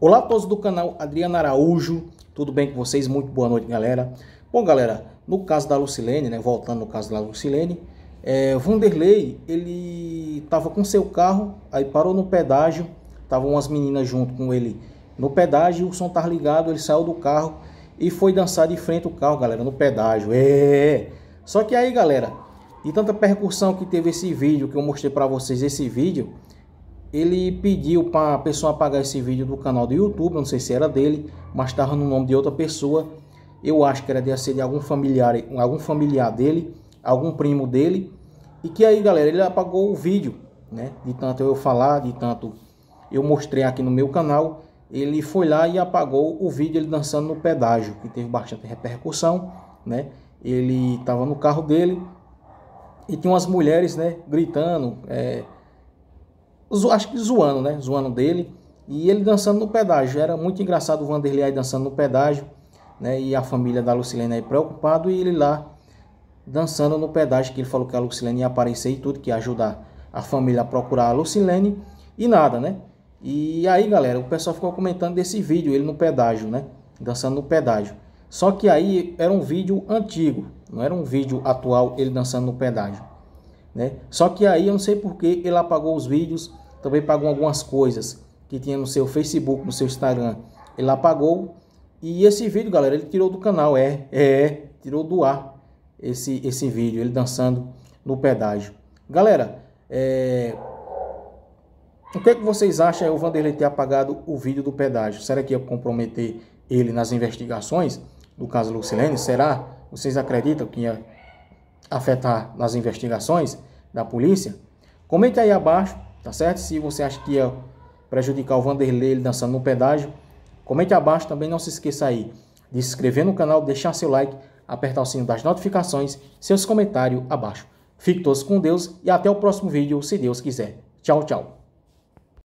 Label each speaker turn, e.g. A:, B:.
A: Olá a todos do canal Adriano Araújo, tudo bem com vocês? Muito boa noite, galera. Bom, galera, no caso da Lucilene, né, voltando no caso da Lucilene, é, Vanderlei, ele estava com seu carro, aí parou no pedágio, estavam umas meninas junto com ele no pedágio, o som tá ligado, ele saiu do carro e foi dançar de frente o carro, galera, no pedágio. É! é, é. Só que aí, galera, e tanta percussão que teve esse vídeo, que eu mostrei para vocês esse vídeo, ele pediu para a pessoa apagar esse vídeo do canal do YouTube, não sei se era dele, mas estava no nome de outra pessoa. Eu acho que era de ser de algum familiar, algum familiar dele, algum primo dele. E que aí, galera, ele apagou o vídeo, né? De tanto eu falar, de tanto eu mostrei aqui no meu canal, ele foi lá e apagou o vídeo ele dançando no pedágio, que teve bastante repercussão, né? Ele estava no carro dele e tinha umas mulheres, né, gritando, é, acho que zoando, né? Zoando dele. E ele dançando no pedágio. Era muito engraçado o Vanderlei aí dançando no pedágio, né? E a família da Lucilene aí preocupado e ele lá dançando no pedágio que ele falou que a Lucilene ia aparecer e tudo, que ia ajudar a família a procurar a Lucilene e nada, né? E aí, galera, o pessoal ficou comentando desse vídeo, ele no pedágio, né? Dançando no pedágio. Só que aí era um vídeo antigo, não era um vídeo atual ele dançando no pedágio, né? Só que aí eu não sei porque ele apagou os vídeos também pagou algumas coisas que tinha no seu Facebook, no seu Instagram. Ele apagou. E esse vídeo, galera, ele tirou do canal, é, é, é, tirou do ar esse, esse vídeo, ele dançando no pedágio. Galera, é... o que é que vocês acham o Vanderlei ter apagado o vídeo do pedágio? Será que ia comprometer ele nas investigações do caso Lucilene? Será? Vocês acreditam que ia afetar nas investigações da polícia? Comente aí abaixo Tá certo? Se você acha que ia prejudicar o Vanderlei ele dançando no pedágio, comente abaixo também. Não se esqueça aí de se inscrever no canal, deixar seu like, apertar o sino das notificações, seus comentários abaixo. Fique todos com Deus e até o próximo vídeo, se Deus quiser. Tchau, tchau.